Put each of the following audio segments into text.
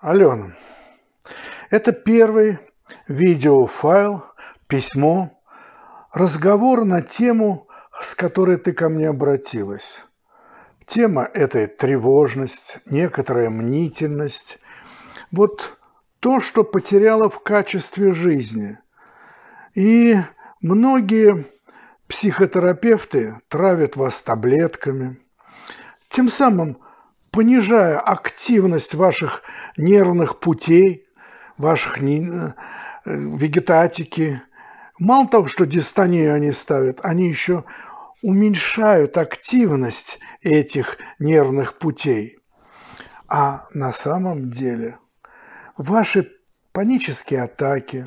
Алена. Это первый видеофайл, письмо, разговор на тему, с которой ты ко мне обратилась. Тема – этой тревожность, некоторая мнительность. Вот то, что потеряла в качестве жизни. И многие психотерапевты травят вас таблетками, тем самым понижая активность ваших нервных путей, ваших э, вегетатики. Мало того, что дистонию они ставят, они еще уменьшают активность этих нервных путей. А на самом деле ваши панические атаки,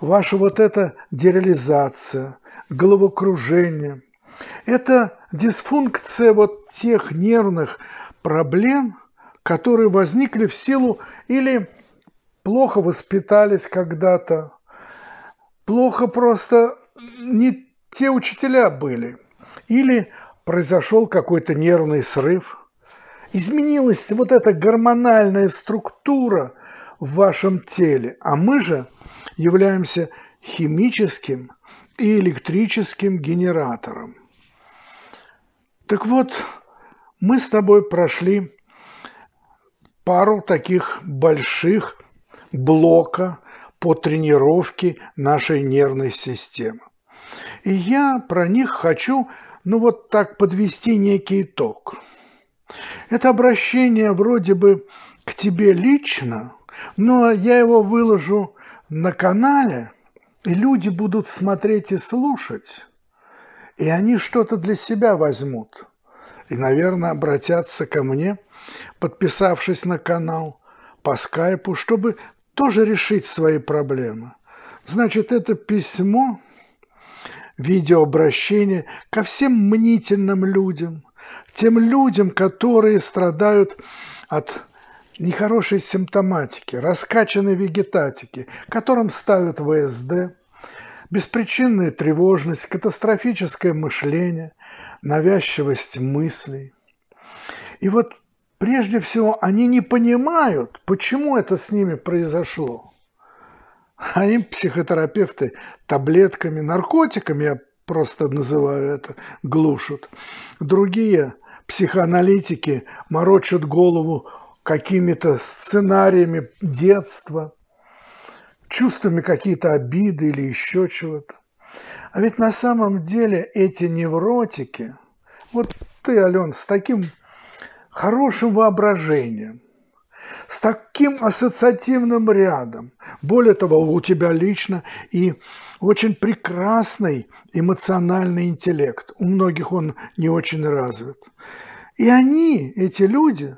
ваша вот эта дереализация, головокружение – это дисфункция вот тех нервных проблем, которые возникли в силу или плохо воспитались когда-то, плохо просто не те учителя были, или произошел какой-то нервный срыв, изменилась вот эта гормональная структура в вашем теле, а мы же являемся химическим и электрическим генератором. Так вот, мы с тобой прошли пару таких больших блока по тренировке нашей нервной системы. И я про них хочу, ну вот так, подвести некий итог. Это обращение вроде бы к тебе лично, но я его выложу на канале, и люди будут смотреть и слушать, и они что-то для себя возьмут – и, наверное, обратятся ко мне, подписавшись на канал по скайпу, чтобы тоже решить свои проблемы. Значит, это письмо, видеообращение ко всем мнительным людям, тем людям, которые страдают от нехорошей симптоматики, раскачанной вегетатики, которым ставят ВСД, беспричинная тревожность, катастрофическое мышление, навязчивость мыслей. И вот прежде всего они не понимают, почему это с ними произошло. А им психотерапевты таблетками, наркотиками, я просто называю это, глушат. Другие психоаналитики морочат голову какими-то сценариями детства – чувствами какие-то обиды или еще чего-то. А ведь на самом деле эти невротики, вот ты, Ален, с таким хорошим воображением, с таким ассоциативным рядом, более того, у тебя лично и очень прекрасный эмоциональный интеллект. У многих он не очень развит. И они, эти люди,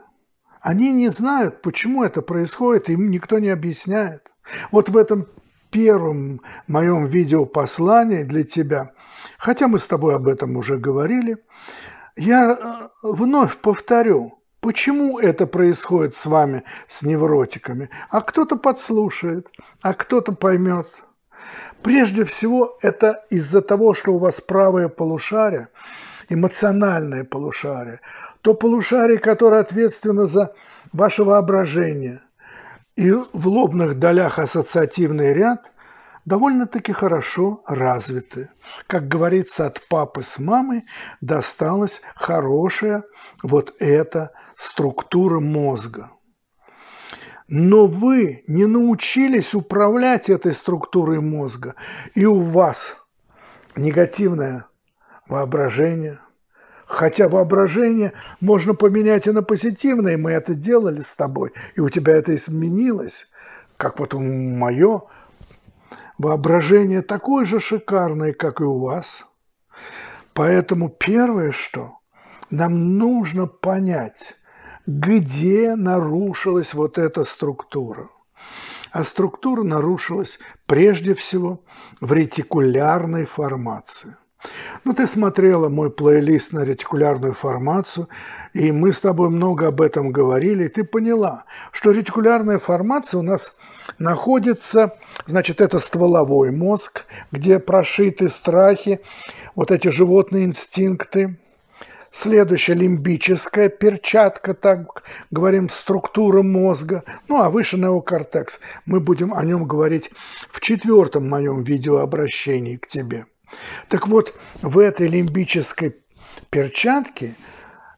они не знают, почему это происходит, им никто не объясняет. Вот в этом первом моем видеопослании для тебя, хотя мы с тобой об этом уже говорили, я э, вновь повторю, почему это происходит с вами, с невротиками. А кто-то подслушает, а кто-то поймет. Прежде всего, это из-за того, что у вас правое полушарие, эмоциональное полушарие, то полушарие, которое ответственно за ваше воображение – и в лобных долях ассоциативный ряд довольно-таки хорошо развиты. Как говорится, от папы с мамой досталась хорошая вот эта структура мозга. Но вы не научились управлять этой структурой мозга, и у вас негативное воображение – Хотя воображение можно поменять и на позитивное, мы это делали с тобой, и у тебя это изменилось, как вот мое. Воображение такое же шикарное, как и у вас. Поэтому первое, что нам нужно понять, где нарушилась вот эта структура. А структура нарушилась прежде всего в ретикулярной формации – ну, ты смотрела мой плейлист на ретикулярную формацию, и мы с тобой много об этом говорили, и ты поняла, что ретикулярная формация у нас находится, значит, это стволовой мозг, где прошиты страхи, вот эти животные инстинкты, Следующая лимбическая перчатка, так говорим, структура мозга. Ну а выше неокортекс. Мы будем о нем говорить в четвертом моем видеообращении к тебе. Так вот, в этой лимбической перчатке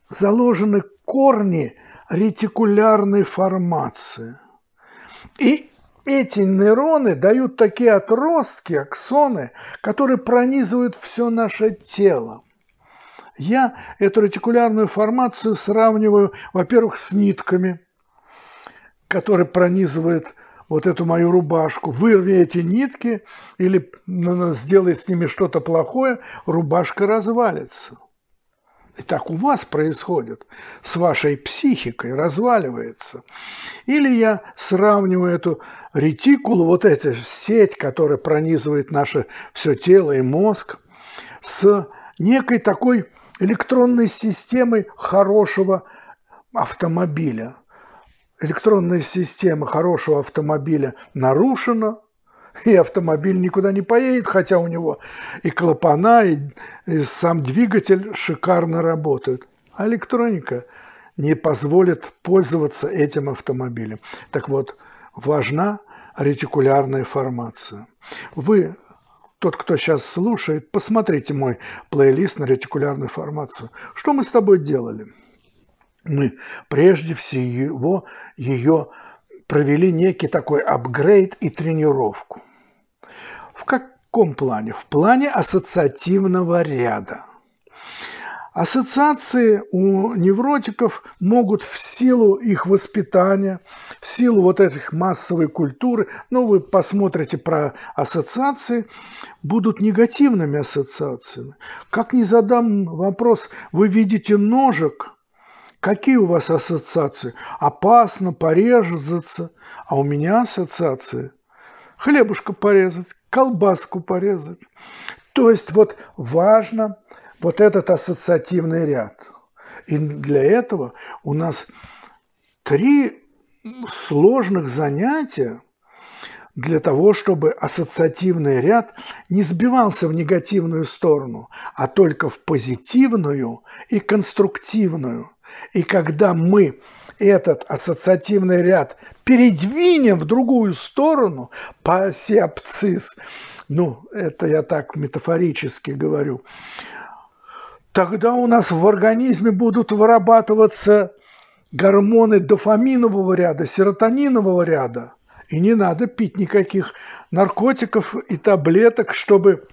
заложены корни ретикулярной формации. И эти нейроны дают такие отростки, аксоны, которые пронизывают все наше тело. Я эту ретикулярную формацию сравниваю, во-первых, с нитками, которые пронизывают вот эту мою рубашку, вырви эти нитки или ну, ну, сделай с ними что-то плохое, рубашка развалится. И так у вас происходит, с вашей психикой разваливается. Или я сравниваю эту ретикулу, вот эту сеть, которая пронизывает наше все тело и мозг, с некой такой электронной системой хорошего автомобиля – электронная система хорошего автомобиля нарушена, и автомобиль никуда не поедет, хотя у него и клапана, и, и сам двигатель шикарно работают. А электроника не позволит пользоваться этим автомобилем. Так вот, важна ретикулярная формация. Вы, тот, кто сейчас слушает, посмотрите мой плейлист на ретикулярную формацию. Что мы с тобой делали? мы прежде всего ее провели некий такой апгрейд и тренировку. В каком плане? В плане ассоциативного ряда. Ассоциации у невротиков могут в силу их воспитания, в силу вот этих массовой культуры, ну вы посмотрите про ассоциации, будут негативными ассоциациями. Как ни задам вопрос, вы видите ножек Какие у вас ассоциации? Опасно, порезаться. А у меня ассоциации. Хлебушка порезать, колбаску порезать. То есть вот важно вот этот ассоциативный ряд. И для этого у нас три сложных занятия для того, чтобы ассоциативный ряд не сбивался в негативную сторону, а только в позитивную и конструктивную – и когда мы этот ассоциативный ряд передвинем в другую сторону, по пассиапцис, ну, это я так метафорически говорю, тогда у нас в организме будут вырабатываться гормоны дофаминового ряда, серотонинового ряда. И не надо пить никаких наркотиков и таблеток, чтобы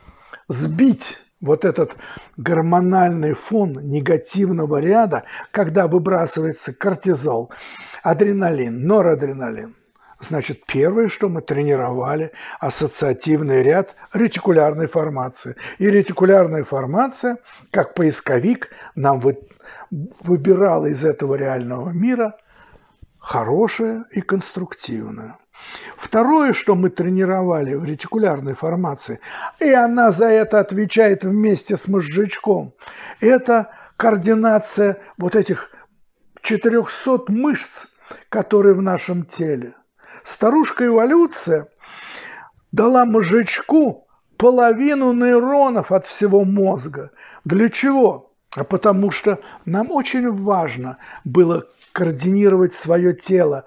сбить вот этот гормональный фон негативного ряда, когда выбрасывается кортизол, адреналин, норадреналин. Значит, первое, что мы тренировали, ассоциативный ряд ретикулярной формации. И ретикулярная формация, как поисковик, нам вы, выбирала из этого реального мира хорошее и конструктивное. Второе, что мы тренировали в ретикулярной формации, и она за это отвечает вместе с мозжечком, это координация вот этих 400 мышц, которые в нашем теле. Старушка эволюция дала мозжечку половину нейронов от всего мозга. Для чего? А потому что нам очень важно было координировать свое тело,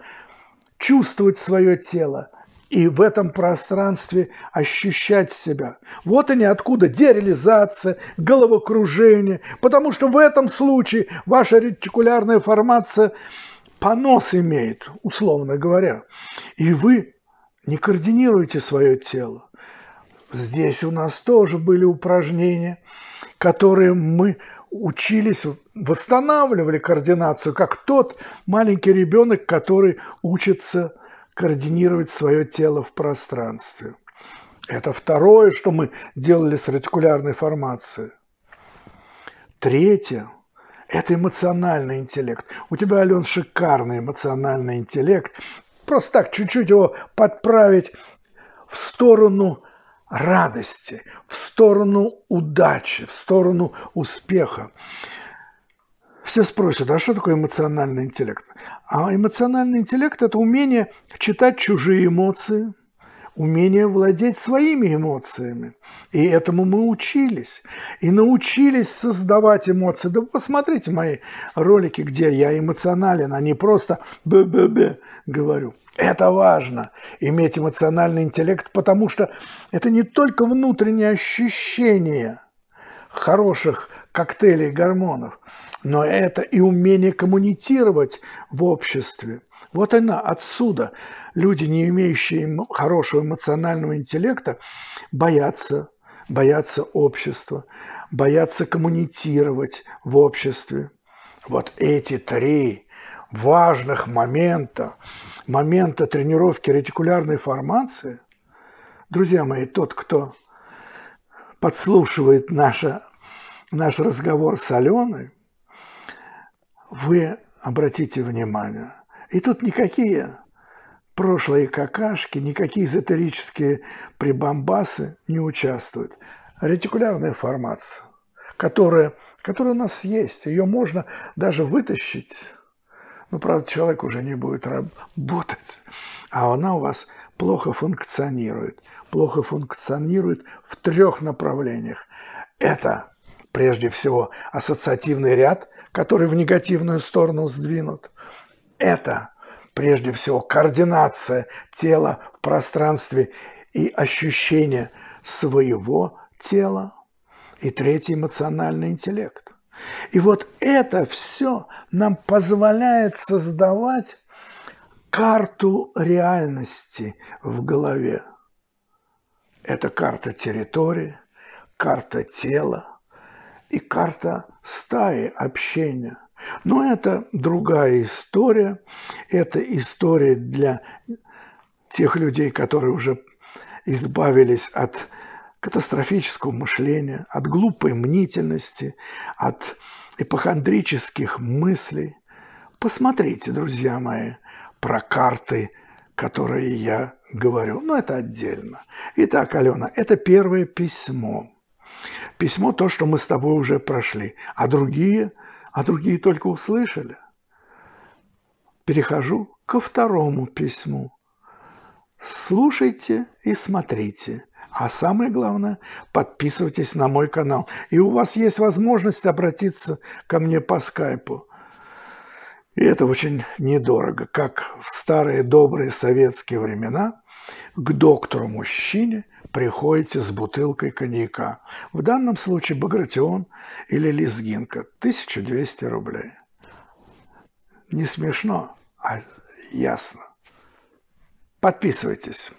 чувствовать свое тело и в этом пространстве ощущать себя. Вот они откуда дереализация, головокружение, потому что в этом случае ваша ретикулярная формация понос имеет, условно говоря, и вы не координируете свое тело. Здесь у нас тоже были упражнения, которые мы учились, восстанавливали координацию, как тот маленький ребенок, который учится координировать свое тело в пространстве. Это второе, что мы делали с ретикулярной формацией. Третье – это эмоциональный интеллект. У тебя, Ален, шикарный эмоциональный интеллект. Просто так чуть-чуть его подправить в сторону радости, в сторону удачи, в сторону успеха. Все спросят, а что такое эмоциональный интеллект? А эмоциональный интеллект – это умение читать чужие эмоции, умение владеть своими эмоциями. И этому мы учились. И научились создавать эмоции. Да посмотрите мои ролики, где я эмоционален, а не просто б-б-б говорю. Это важно, иметь эмоциональный интеллект, потому что это не только внутреннее ощущение хороших коктейлей гормонов, но это и умение коммуницировать в обществе – вот она, отсюда. Люди, не имеющие хорошего эмоционального интеллекта, боятся, боятся общества, боятся коммуницировать в обществе. Вот эти три важных момента, момента тренировки ретикулярной формации, друзья мои, тот, кто подслушивает наше, наш разговор с Аленой, вы обратите внимание – и тут никакие прошлые какашки, никакие эзотерические прибамбасы не участвуют. Ретикулярная формация, которая, которая у нас есть, ее можно даже вытащить. но ну, правда, человек уже не будет работать, а она у вас плохо функционирует. Плохо функционирует в трех направлениях. Это, прежде всего, ассоциативный ряд, который в негативную сторону сдвинут – это прежде всего координация тела в пространстве и ощущение своего тела. И третий – эмоциональный интеллект. И вот это все нам позволяет создавать карту реальности в голове. Это карта территории, карта тела и карта стаи общения – но это другая история. Это история для тех людей, которые уже избавились от катастрофического мышления, от глупой мнительности, от эпохондрических мыслей. Посмотрите, друзья мои, про карты, которые я говорю. Но это отдельно. Итак, Алена, это первое письмо. Письмо – то, что мы с тобой уже прошли. А другие – а другие только услышали. Перехожу ко второму письму. Слушайте и смотрите. А самое главное, подписывайтесь на мой канал. И у вас есть возможность обратиться ко мне по скайпу. И это очень недорого, как в старые добрые советские времена к доктору-мужчине – приходите с бутылкой коньяка. В данном случае Багратион или Лизгинка. 1200 рублей. Не смешно, а ясно. Подписывайтесь.